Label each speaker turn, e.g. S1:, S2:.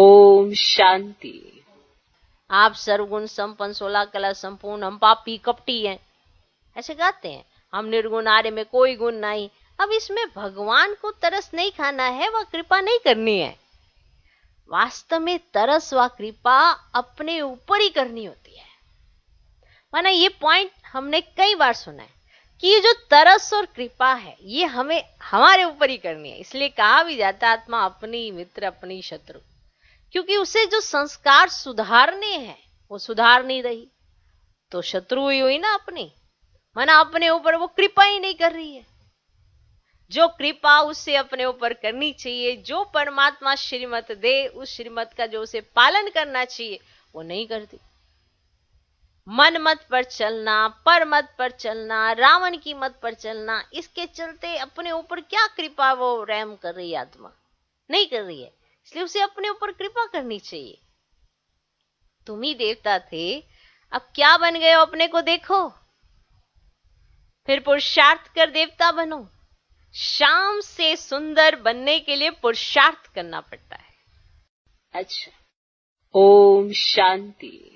S1: ओम शांति आप सर्वगुण संपन्न सोलह कला संपूर्ण हम पापी कपटी हैं ऐसे गाते हैं हम निर्गुण आर्य में कोई गुण नहीं अब इसमें भगवान को तरस नहीं खाना है वह कृपा नहीं करनी है वास्तव में तरस व कृपा अपने ऊपर ही करनी होती है माना ये पॉइंट हमने कई बार सुना है कि ये जो तरस और कृपा है ये हमें हमारे ऊपर ही करनी है इसलिए कहा भी जाता आत्मा अपनी मित्र अपनी शत्रु क्योंकि उसे जो संस्कार सुधारने हैं वो सुधार नहीं रही तो शत्रु ही हुई ना अपनी मना अपने ऊपर वो कृपा ही नहीं कर रही है जो कृपा उसे अपने ऊपर करनी चाहिए जो परमात्मा श्रीमत दे उस श्रीमत का जो उसे पालन करना चाहिए वो नहीं करती मन मत पर चलना पर मत पर चलना रावण की मत पर चलना इसके चलते अपने ऊपर क्या कृपा वो रैम कर रही है आत्मा नहीं कर रही है इसलिए उसे अपने ऊपर कृपा करनी चाहिए तुम ही देवता थे अब क्या बन गए हो अपने को देखो फिर पुरुषार्थ कर देवता बनो शाम से सुंदर बनने के लिए पुरुषार्थ करना पड़ता है अच्छा ओम शांति